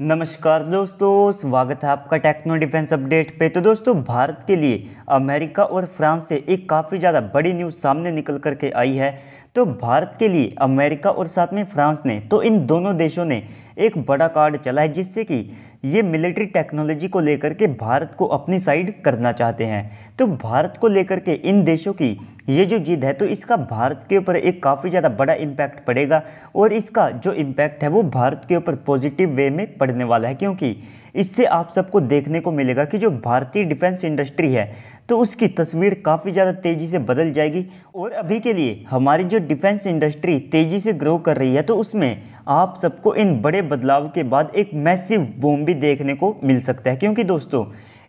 नमस्कार दोस्तों स्वागत है आपका टेक्नो डिफेंस अपडेट पे तो दोस्तों भारत के लिए अमेरिका और फ्रांस से एक काफ़ी ज़्यादा बड़ी न्यूज़ सामने निकल कर के आई है तो भारत के लिए अमेरिका और साथ में फ्रांस ने तो इन दोनों देशों ने एक बड़ा कार्ड चला है जिससे कि ये मिलिट्री टेक्नोलॉजी को लेकर के भारत को अपनी साइड करना चाहते हैं तो भारत को लेकर के इन देशों की ये जो जिद है तो इसका भारत के ऊपर एक काफ़ी ज़्यादा बड़ा इम्पैक्ट पड़ेगा और इसका जो इम्पैक्ट है वो भारत के ऊपर पॉजिटिव वे में पड़ने वाला है क्योंकि इससे आप सबको देखने को मिलेगा कि जो भारतीय डिफेंस इंडस्ट्री है तो उसकी तस्वीर काफ़ी ज़्यादा तेज़ी से बदल जाएगी और अभी के लिए हमारी जो डिफेंस इंडस्ट्री तेज़ी से ग्रो कर रही है तो उसमें आप सबको इन बड़े बदलाव के बाद एक मैसिव बूम भी देखने को मिल सकता है क्योंकि दोस्तों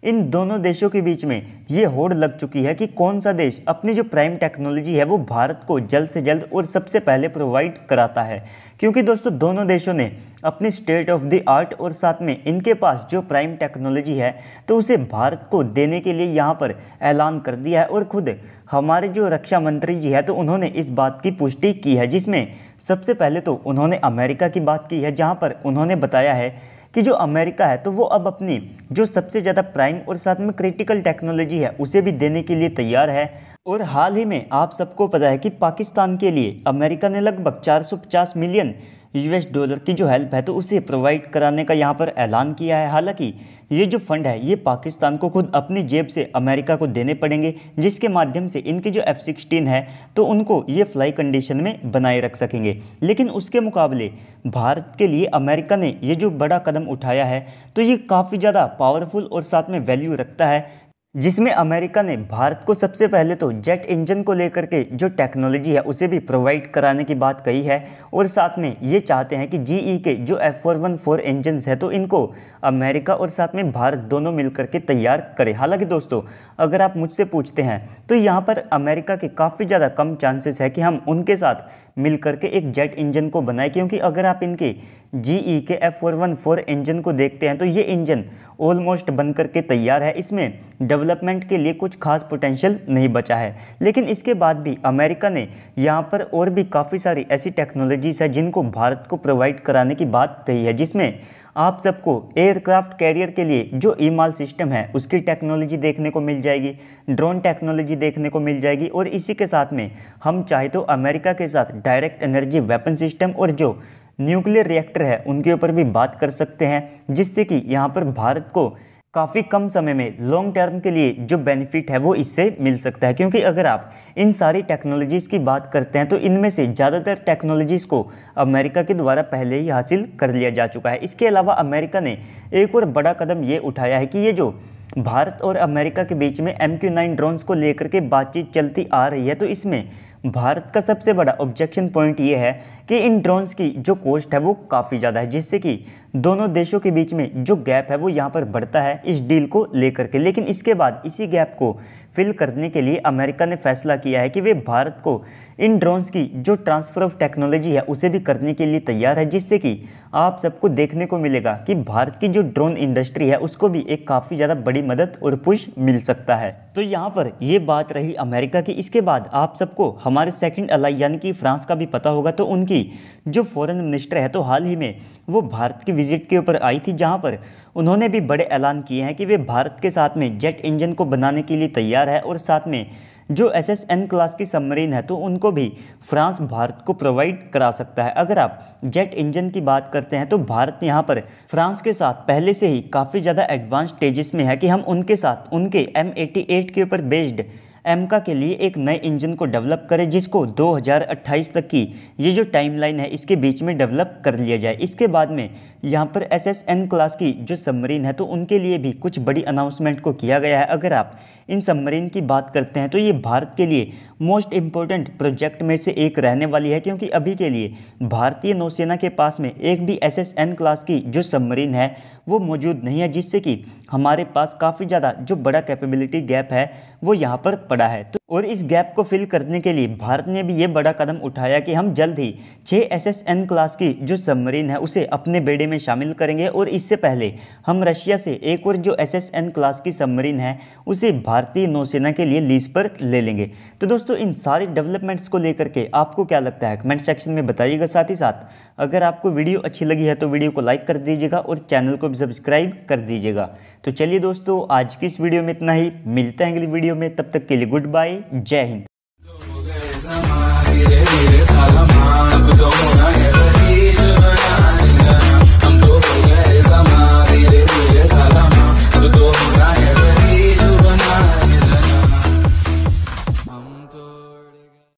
इन दोनों देशों के बीच में ये होड़ लग चुकी है कि कौन सा देश अपनी जो प्राइम टेक्नोलॉजी है वो भारत को जल्द से जल्द और सबसे पहले प्रोवाइड कराता है क्योंकि दोस्तों दोनों देशों ने अपनी स्टेट ऑफ द आर्ट और साथ में इनके पास जो प्राइम टेक्नोलॉजी है तो उसे भारत को देने के लिए यहाँ पर ऐलान कर दिया है और खुद हमारे जो रक्षा मंत्री जी है तो उन्होंने इस बात की पुष्टि की है जिसमें सबसे पहले तो उन्होंने अमेरिका की बात की है जहाँ पर उन्होंने बताया है कि जो अमेरिका है तो वो अब अपनी जो सबसे ज़्यादा प्राइम और साथ में क्रिटिकल टेक्नोलॉजी है उसे भी देने के लिए तैयार है और हाल ही में आप सबको पता है कि पाकिस्तान के लिए अमेरिका ने लगभग 450 मिलियन यूएस डॉलर की जो हेल्प है तो उसे प्रोवाइड कराने का यहाँ पर ऐलान किया है हालांकि ये जो फंड है ये पाकिस्तान को खुद अपनी जेब से अमेरिका को देने पड़ेंगे जिसके माध्यम से इनकी जो एफ़ सिक्सटीन है तो उनको ये फ्लाई कंडीशन में बनाए रख सकेंगे लेकिन उसके मुकाबले भारत के लिए अमेरिका ने ये जो बड़ा कदम उठाया है तो ये काफ़ी ज़्यादा पावरफुल और साथ में वैल्यू रखता है जिसमें अमेरिका ने भारत को सबसे पहले तो जेट इंजन को लेकर के जो टेक्नोलॉजी है उसे भी प्रोवाइड कराने की बात कही है और साथ में ये चाहते हैं कि जी e के जो F four one four engine है तो इनको अमेरिका और साथ में भारत दोनों मिल के तैयार करें हालांकि दोस्तों अगर आप मुझसे पूछते हैं तो यहाँ पर अमेरिका के काफ़ी ज़्यादा कम चांसेस है कि हम उनके साथ मिल करके एक जेट इंजन को बनाए क्योंकि अगर आप इनके जी ई e के F four one four engine को देखते हैं तो ये इंजन ऑलमोस्ट बन करके तैयार है इसमें डबल डेवलपमेंट के लिए कुछ खास पोटेंशियल नहीं बचा है लेकिन इसके बाद भी अमेरिका ने यहाँ पर और भी काफ़ी सारी ऐसी टेक्नोलॉजीज़ है जिनको भारत को प्रोवाइड कराने की बात कही है जिसमें आप सबको एयरक्राफ्ट कैरियर के लिए जो ईमाल सिस्टम है उसकी टेक्नोलॉजी देखने को मिल जाएगी ड्रोन टेक्नोलॉजी देखने को मिल जाएगी और इसी के साथ में हम चाहे तो अमेरिका के साथ डायरेक्ट एनर्जी वेपन सिस्टम और जो न्यूक्लियर रिएक्टर है उनके ऊपर भी बात कर सकते हैं जिससे कि यहाँ पर भारत को काफ़ी कम समय में लॉन्ग टर्म के लिए जो बेनिफिट है वो इससे मिल सकता है क्योंकि अगर आप इन सारी टेक्नोलॉजीज़ की बात करते हैं तो इनमें से ज़्यादातर टेक्नोलॉजीज़ को अमेरिका के द्वारा पहले ही हासिल कर लिया जा चुका है इसके अलावा अमेरिका ने एक और बड़ा कदम ये उठाया है कि ये जो भारत और अमेरिका के बीच में एम क्यू नाइन ड्रोन्स को लेकर के बातचीत चलती आ रही है तो इसमें भारत का सबसे बड़ा ऑब्जेक्शन पॉइंट ये है कि इन ड्रोन्स की जो कॉस्ट है वो काफ़ी ज़्यादा है जिससे कि दोनों देशों के बीच में जो गैप है वो यहाँ पर बढ़ता है इस डील को लेकर के लेकिन इसके बाद इसी गैप को फिल करने के लिए अमेरिका ने फैसला किया है कि वे भारत को इन ड्रोन्स की जो ट्रांसफ़र ऑफ टेक्नोलॉजी है उसे भी करने के लिए तैयार है जिससे कि आप सबको देखने को मिलेगा कि भारत की जो ड्रोन इंडस्ट्री है उसको भी एक काफ़ी ज़्यादा बड़ी मदद और पुश मिल सकता है तो यहाँ पर ये बात रही अमेरिका की इसके बाद आप सबको हमारे सेकंड अलाई यानी कि फ्रांस का भी पता होगा तो उनकी जो फॉरेन मिनिस्टर है तो हाल ही में वो भारत की विजिट के ऊपर आई थी जहाँ पर उन्होंने भी बड़े ऐलान किए हैं कि वे भारत के साथ में जेट इंजन को बनाने के लिए तैयार है और साथ में जो एस एस एन क्लास की सबमरीन है तो उनको भी फ्रांस भारत को प्रोवाइड करा सकता है अगर आप जेट इंजन की बात करते हैं तो भारत यहाँ पर फ्रांस के साथ पहले से ही काफ़ी ज़्यादा एडवांस स्टेजेस में है कि हम उनके साथ उनके एम एटी एट के ऊपर बेस्ड एमका के लिए एक नए इंजन को डेवलप करें जिसको 2028 तक की ये जो टाइमलाइन है इसके बीच में डेवलप कर लिया जाए इसके बाद में यहाँ पर एसएसएन क्लास की जो सबमरीन है तो उनके लिए भी कुछ बड़ी अनाउंसमेंट को किया गया है अगर आप इन सबमरीन की बात करते हैं तो ये भारत के लिए मोस्ट इम्पोर्टेंट प्रोजेक्ट में से एक रहने वाली है क्योंकि अभी के लिए भारतीय नौसेना के पास में एक भी एसएसएन क्लास की जो सबमरीन है वो मौजूद नहीं है जिससे कि हमारे पास काफ़ी ज़्यादा जो बड़ा कैपेबिलिटी गैप है वो यहाँ पर पड़ा है तो और इस गैप को फिल करने के लिए भारत ने भी ये बड़ा कदम उठाया कि हम जल्द ही छः एस एस एन क्लास की जो सबमरीन है उसे अपने बेड़े में शामिल करेंगे और इससे पहले हम रशिया से एक और जो एस एस एन क्लास की सबमरीन है उसे भारतीय नौसेना के लिए लीज पर ले लेंगे तो दोस्तों इन सारे डेवलपमेंट्स को लेकर के आपको क्या लगता है कमेंट सेक्शन में बताइएगा साथ ही साथ अगर आपको वीडियो अच्छी लगी है तो वीडियो को लाइक कर दीजिएगा और चैनल को भी सब्सक्राइब कर दीजिएगा तो चलिए दोस्तों आज की इस वीडियो में इतना ही मिलते हैं अगली वीडियो में तब तक के लिए गुड बाय जय हिंद